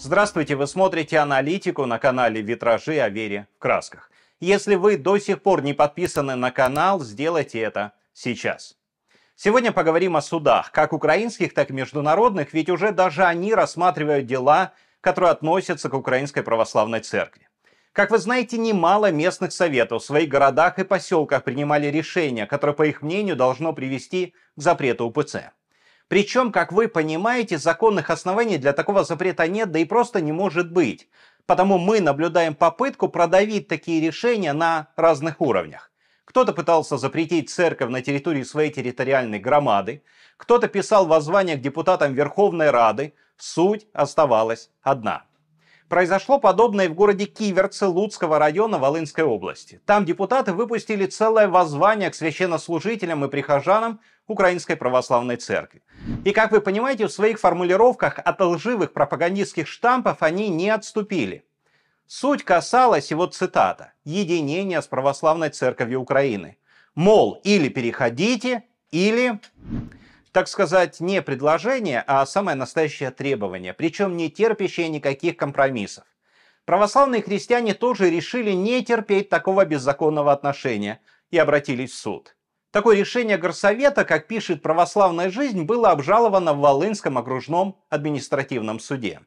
Здравствуйте, вы смотрите аналитику на канале «Витражи о вере в красках». Если вы до сих пор не подписаны на канал, сделайте это сейчас. Сегодня поговорим о судах, как украинских, так и международных, ведь уже даже они рассматривают дела, которые относятся к Украинской Православной Церкви. Как вы знаете, немало местных советов в своих городах и поселках принимали решения, которые по их мнению, должно привести к запрету УПЦ. Причем, как вы понимаете, законных оснований для такого запрета нет, да и просто не может быть. Потому мы наблюдаем попытку продавить такие решения на разных уровнях. Кто-то пытался запретить церковь на территории своей территориальной громады, кто-то писал воззвание к депутатам Верховной Рады. Суть оставалась одна – Произошло подобное в городе Киверце Луцкого района Волынской области. Там депутаты выпустили целое воззвание к священнослужителям и прихожанам Украинской Православной Церкви. И, как вы понимаете, в своих формулировках от лживых пропагандистских штампов они не отступили. Суть касалась, его вот цитата, «Единение с Православной Церковью Украины. Мол, или переходите, или так сказать, не предложение, а самое настоящее требование, причем не терпящее никаких компромиссов. Православные христиане тоже решили не терпеть такого беззаконного отношения и обратились в суд. Такое решение Горсовета, как пишет «Православная жизнь», было обжаловано в Волынском окружном административном суде.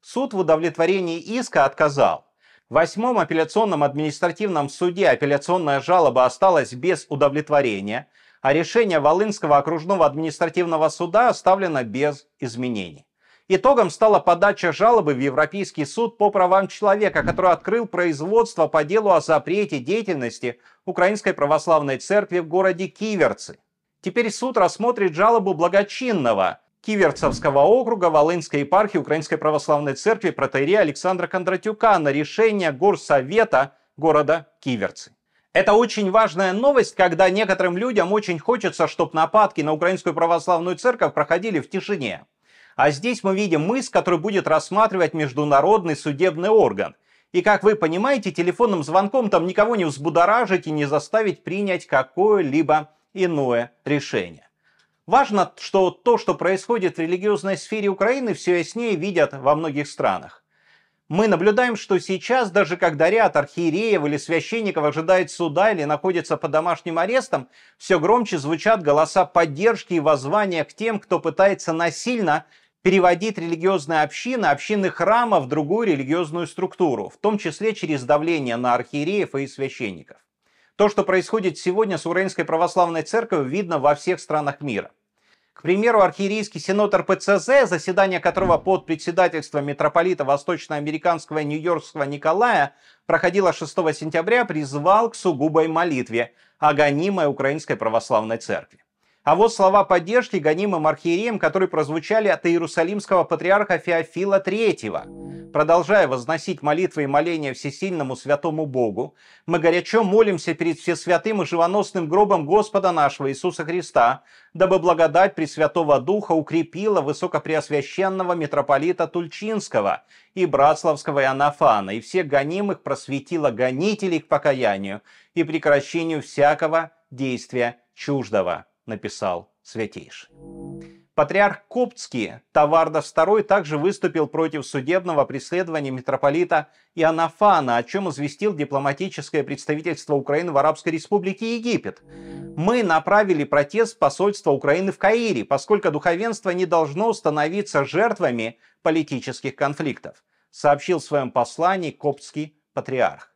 Суд в удовлетворении иска отказал. В восьмом апелляционном административном суде апелляционная жалоба осталась без удовлетворения – а решение Волынского окружного административного суда оставлено без изменений. Итогом стала подача жалобы в Европейский суд по правам человека, который открыл производство по делу о запрете деятельности Украинской православной церкви в городе Киверцы. Теперь суд рассмотрит жалобу благочинного Киверцевского округа Волынской епархии Украинской православной церкви протеерея Александра Кондратюка на решение горсовета города Киверцы. Это очень важная новость, когда некоторым людям очень хочется, чтобы нападки на Украинскую Православную Церковь проходили в тишине. А здесь мы видим мыс, который будет рассматривать международный судебный орган. И как вы понимаете, телефонным звонком там никого не взбудоражить и не заставить принять какое-либо иное решение. Важно, что то, что происходит в религиозной сфере Украины, все яснее видят во многих странах. Мы наблюдаем, что сейчас, даже когда ряд архиереев или священников ожидает суда или находится под домашним арестом, все громче звучат голоса поддержки и воззвания к тем, кто пытается насильно переводить религиозные общины, общины храма в другую религиозную структуру, в том числе через давление на архиереев и священников. То, что происходит сегодня с Украинской православной церковью, видно во всех странах мира. К примеру, архиерейский сенатор ПЦЗ, заседание которого под председательством митрополита восточноамериканского Нью-Йоркского Николая проходило 6 сентября, призвал к сугубой молитве о гонимой Украинской Православной Церкви. А вот слова поддержки гонимым архиереям, которые прозвучали от иерусалимского патриарха Феофила III продолжая возносить молитвы и моления всесильному святому Богу, мы горячо молимся перед всесвятым и живоносным гробом Господа нашего Иисуса Христа, дабы благодать Пресвятого Духа укрепила высокопреосвященного митрополита Тульчинского и Братславского Иоаннафана, и всех гонимых просветила гонителей к покаянию и прекращению всякого действия чуждого, написал Святейший. Патриарх Коптский Таварда II также выступил против судебного преследования митрополита Иоаннафана, о чем известил дипломатическое представительство Украины в Арабской Республике Египет. Мы направили протест посольства Украины в Каире, поскольку духовенство не должно становиться жертвами политических конфликтов, сообщил в своем послании Коптский патриарх.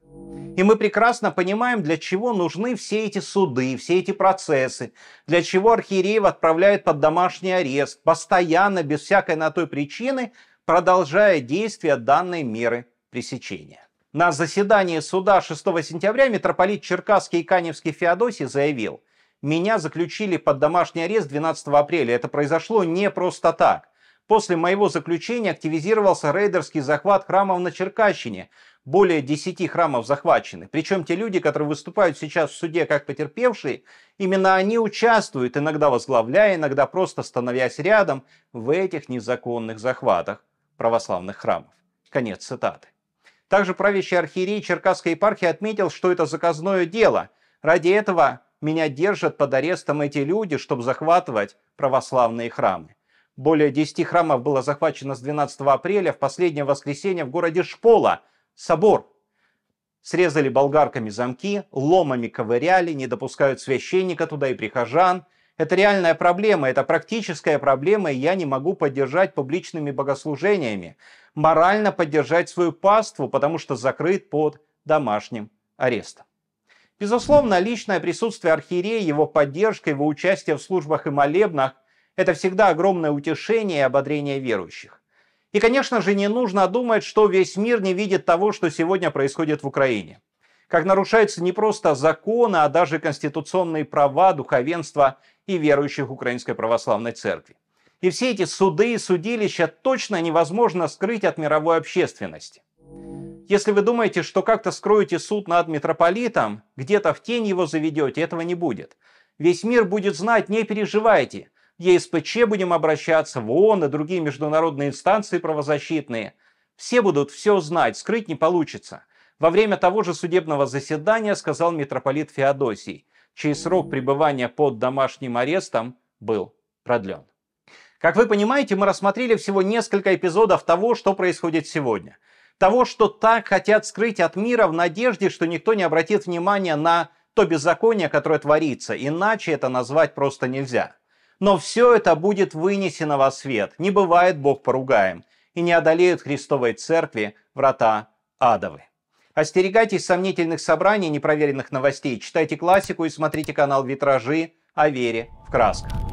И мы прекрасно понимаем, для чего нужны все эти суды, все эти процессы, для чего архиереев отправляют под домашний арест, постоянно, без всякой на той причины, продолжая действие данной меры пресечения. На заседании суда 6 сентября митрополит Черкасский и Каневский Феодосий заявил, «Меня заключили под домашний арест 12 апреля. Это произошло не просто так. После моего заключения активизировался рейдерский захват храмов на Черкащине, более 10 храмов захвачены. Причем те люди, которые выступают сейчас в суде как потерпевшие, именно они участвуют, иногда возглавляя, иногда просто становясь рядом в этих незаконных захватах православных храмов. Конец цитаты. Также правящий архиерей Черкасской епархии отметил, что это заказное дело. Ради этого меня держат под арестом эти люди, чтобы захватывать православные храмы. Более 10 храмов было захвачено с 12 апреля в последнее воскресенье в городе Шпола – собор. Срезали болгарками замки, ломами ковыряли, не допускают священника туда и прихожан. Это реальная проблема, это практическая проблема, и я не могу поддержать публичными богослужениями, морально поддержать свою паству, потому что закрыт под домашним арестом. Безусловно, личное присутствие архиерея, его поддержка, его участие в службах и молебнах – это всегда огромное утешение и ободрение верующих. И, конечно же, не нужно думать, что весь мир не видит того, что сегодня происходит в Украине. Как нарушаются не просто законы, а даже конституционные права духовенства и верующих Украинской Православной Церкви. И все эти суды и судилища точно невозможно скрыть от мировой общественности. Если вы думаете, что как-то скроете суд над митрополитом, где-то в тень его заведете, этого не будет. Весь мир будет знать, не переживайте. ЕСПЧ будем обращаться, в ООН и другие международные инстанции правозащитные. Все будут все знать, скрыть не получится. Во время того же судебного заседания сказал митрополит Феодосий, чей срок пребывания под домашним арестом был продлен. Как вы понимаете, мы рассмотрели всего несколько эпизодов того, что происходит сегодня. Того, что так хотят скрыть от мира в надежде, что никто не обратит внимания на то беззаконие, которое творится. Иначе это назвать просто нельзя. Но все это будет вынесено во свет, не бывает Бог поругаем, и не одолеют Христовой Церкви врата адовы. Остерегайтесь сомнительных собраний, непроверенных новостей, читайте классику и смотрите канал «Витражи» о вере в красках.